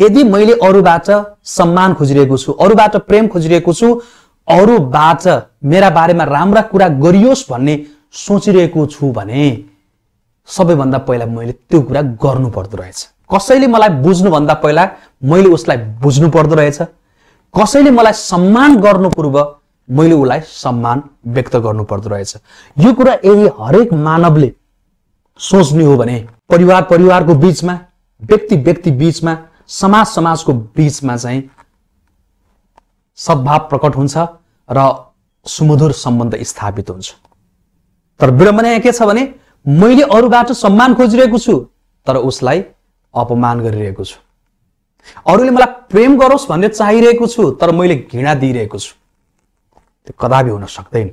यदि मैले अरूबाट सम्मान खोजिरहेको छु अरूबाट प्रेम खोजिरहेको छु अरूबाट मेरा बारेमा राम्रा कुरा गरियोस् भन्ने सोचिरहेको छु भने सबैभन्दा पहिला मैले त्यो कुरा गर्नु पर्दो रहेछ कसैले मलाई बुझ्नुभन्दा पहिला मैले उसलाई बुझ्नु पर्दो रहेछ कसैले मलाई सम्मान गर्नु पूर्व मैले उसलाई सम्मान व्यक्त गर्नु पर्दो रहेछ यो कुरा यदि हरेक मानवले सोच्ने हो भने परिवार परिवारको बिचमा व्यक्ति व्यक्ति बिचमा समाज समाजको बिचमा चाहिँ सद्भाव प्रकट हुन्छ र सुमधुर सम्बन्ध स्थापित हुन्छ तर विडम्बना यहाँ के छ भने मैले अरूबाट सम्मान खोजिरहेको छु तर उसलाई अपमान गरिरहेको छु अरूले मलाई प्रेम गरोस् भन्ने चाहिरहेको छु तर मैले घृणा दिइरहेको छु त्यो कदापि हुन सक्दैन